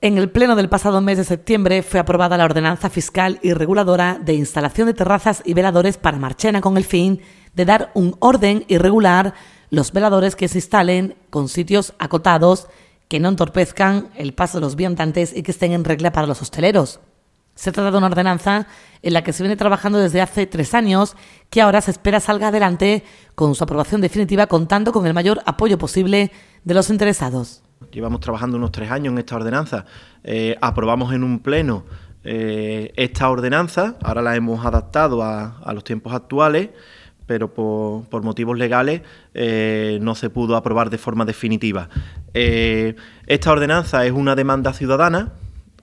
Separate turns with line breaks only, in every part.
En el Pleno del pasado mes de septiembre fue aprobada la ordenanza fiscal y reguladora de instalación de terrazas y veladores para Marchena con el fin de dar un orden y regular los veladores que se instalen con sitios acotados que no entorpezcan el paso de los viandantes y que estén en regla para los hosteleros. Se trata de una ordenanza en la que se viene trabajando desde hace tres años, que ahora se espera salga adelante con su aprobación definitiva contando con el mayor apoyo posible de los interesados llevamos trabajando unos
tres años en esta ordenanza, eh, aprobamos en un pleno eh, esta ordenanza, ahora la hemos adaptado a, los tiempos actuales, pero por, motivos legales eh, no se pudo aprobar de forma definitiva. esta ordenanza es una demanda ciudadana,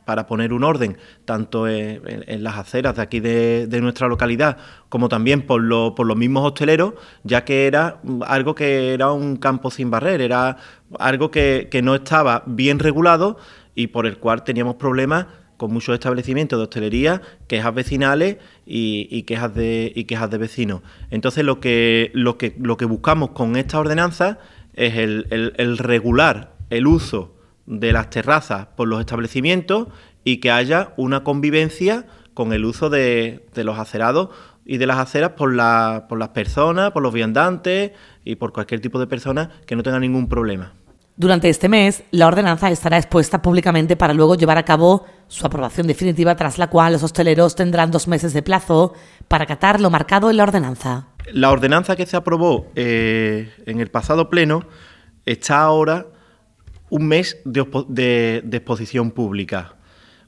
para poner un orden, tanto en, las aceras de aquí de, nuestra localidad, como también por, por los mismos hosteleros, ya que era algo que era un campo sin barrer, era algo que, no estaba bien regulado y por el cual teníamos problemas con muchos establecimientos de hostelería, quejas vecinales y, quejas de y quejas de vecinos. Entonces lo que lo que lo que buscamos con esta ordenanza es el regular el uso de las terrazas por los establecimientos y que haya una convivencia con el uso de, de los acerados y de las aceras por, por las personas, por los viandantes y por cualquier tipo de persona que no tenga ningún problema.
Durante este mes, la ordenanza estará expuesta públicamente para luego llevar a cabo su aprobación definitiva, tras la cual los hosteleros tendrán dos meses de plazo para acatar lo marcado en la ordenanza.
La ordenanza que se aprobó eh, en el pasado pleno está ahora un mes de, exposición pública.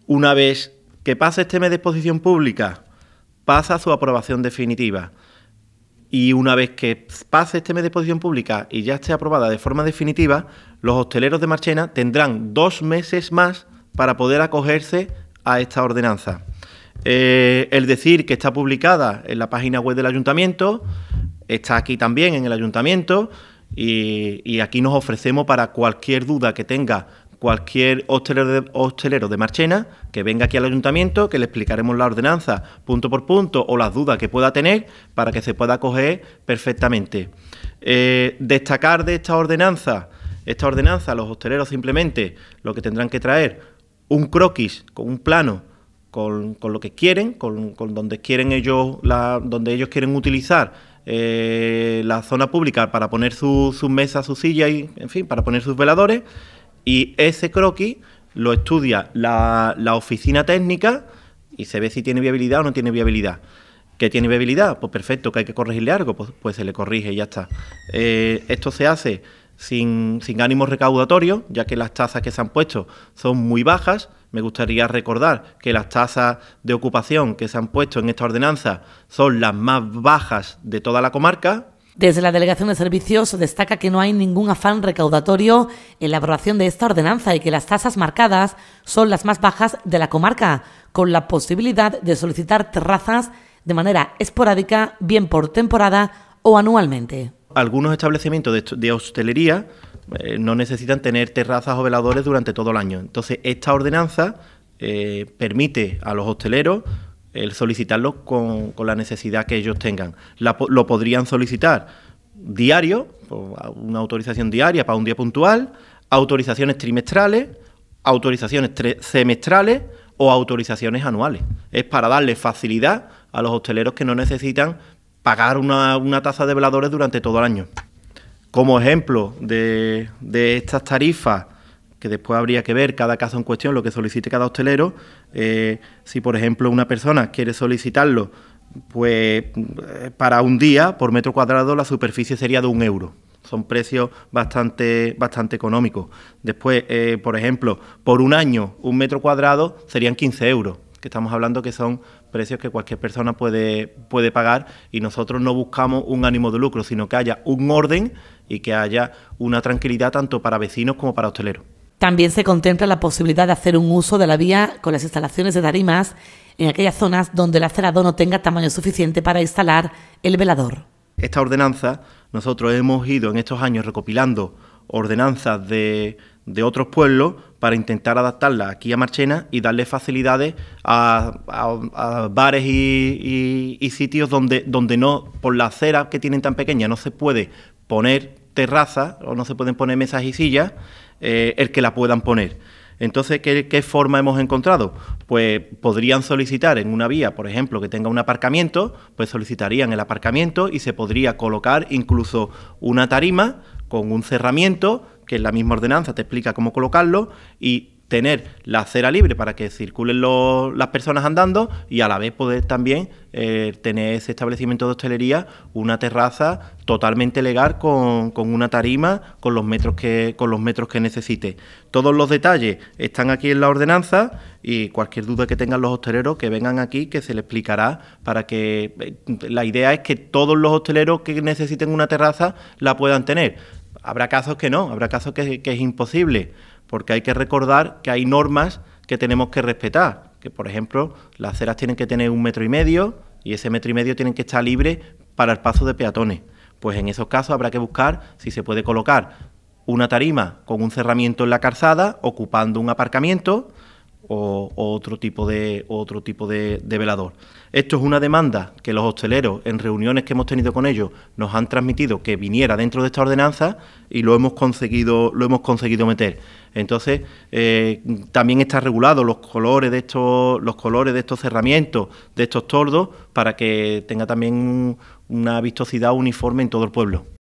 Una vez que pase este mes de exposición pública, pasa su aprobación definitiva. Y una vez que pase este mes de exposición pública y ya esté aprobada de forma definitiva, los hosteleros de Marchena tendrán dos meses más para poder acogerse a esta ordenanza. Es eh, el decir que está publicada en la página web del ayuntamiento, está aquí también en el ayuntamiento, y, aquí nos ofrecemos para cualquier duda que tenga cualquier hostelero de, de, Marchena que venga aquí al ayuntamiento, que le explicaremos la ordenanza punto por punto o las dudas que pueda tener para que se pueda acoger perfectamente. Eh, destacar de esta ordenanza, esta ordenanza, los hosteleros simplemente lo que tendrán que traer, un croquis con un plano con, lo que quieren, con, con donde quieren ellos, la, donde ellos quieren utilizar la zona pública para poner sus mesas, sus sillas y, en fin, para poner sus veladores. Y ese croquis lo estudia la, oficina técnica y se ve si tiene viabilidad o no tiene viabilidad. ¿Que tiene viabilidad? Pues perfecto, que hay que corregirle algo, pues, pues se le corrige y ya está. Eh, esto se hace sin, sin ánimo recaudatorio, ya que las tasas que se han puesto son muy bajas me gustaría recordar que las tasas de ocupación que se han puesto en esta ordenanza son las más bajas de toda la comarca,
desde la Delegación de Servicios destaca que no hay ningún afán recaudatorio en la aprobación de esta ordenanza y que las tasas marcadas son las más bajas de la comarca, con la posibilidad de solicitar terrazas de manera esporádica, bien por temporada o anualmente.
Algunos establecimientos de hostelería eh, no necesitan tener terrazas o veladores durante todo el año. Entonces, esta ordenanza eh, permite a los hosteleros el eh, solicitarlo con, la necesidad que ellos tengan. lo podrían solicitar diario, una autorización diaria para un día puntual, autorizaciones trimestrales, autorizaciones semestrales o autorizaciones anuales. Es para darle facilidad a los hosteleros que no necesitan pagar una tasa de veladores durante todo el año. Como ejemplo de, estas tarifas, que después habría que ver cada caso en cuestión, lo que solicite cada hostelero, eh, si por ejemplo una persona quiere solicitarlo, pues eh, para un día por metro cuadrado la superficie sería de un euro. Son precios bastante, bastante económicos. Después, eh, por ejemplo, por un año un metro cuadrado serían 15 euros, que estamos hablando que son precios que cualquier persona puede, puede pagar y nosotros no buscamos un ánimo de lucro, sino que haya un orden y que haya una tranquilidad tanto para vecinos como para hosteleros.
También se contempla la posibilidad de hacer un uso de la vía con las instalaciones de tarimas en aquellas zonas donde el acerado... no tenga tamaño suficiente para instalar el velador.
Esta ordenanza, nosotros hemos ido en estos años recopilando ordenanzas de, otros pueblos para intentar adaptarla aquí a Marchena y darle facilidades a, bares y, sitios donde, donde no, por la acera que tienen tan pequeña, no se puede poner terraza, o no se pueden poner mesas y sillas, eh, el que la puedan poner. Entonces, ¿qué, ¿qué, forma hemos encontrado? Pues podrían solicitar en una vía, por ejemplo, que tenga un aparcamiento, pues solicitarían el aparcamiento y se podría colocar incluso una tarima con un cerramiento, que en la misma ordenanza te explica cómo colocarlo, y tener la acera libre para que circulen las personas andando y a la vez poder también eh, tener ese establecimiento de hostelería, una terraza totalmente legal con, una tarima, con los metros que, con los metros que necesite. Todos los detalles están aquí en la ordenanza y cualquier duda que tengan los hosteleros que vengan aquí que se les explicará para que eh, la idea es que todos los hosteleros que necesiten una terraza la puedan tener. Habrá casos que no, habrá casos que es imposible porque hay que recordar que hay normas que tenemos que respetar, que por ejemplo las aceras tienen que tener un metro y medio y ese metro y medio tienen que estar libre para el paso de peatones. Pues en esos casos habrá que buscar si se puede colocar una tarima con un cerramiento en la calzada, ocupando un aparcamiento, o, otro tipo, de, otro tipo de, velador. Esto es una demanda que los hosteleros en reuniones que hemos tenido con ellos nos han transmitido que viniera dentro de esta ordenanza y lo hemos conseguido, lo hemos conseguido meter. Entonces, eh, también está regulado los colores de estos, los colores de estos cerramientos, de estos tordos, para que tenga también una vistosidad uniforme en todo el pueblo.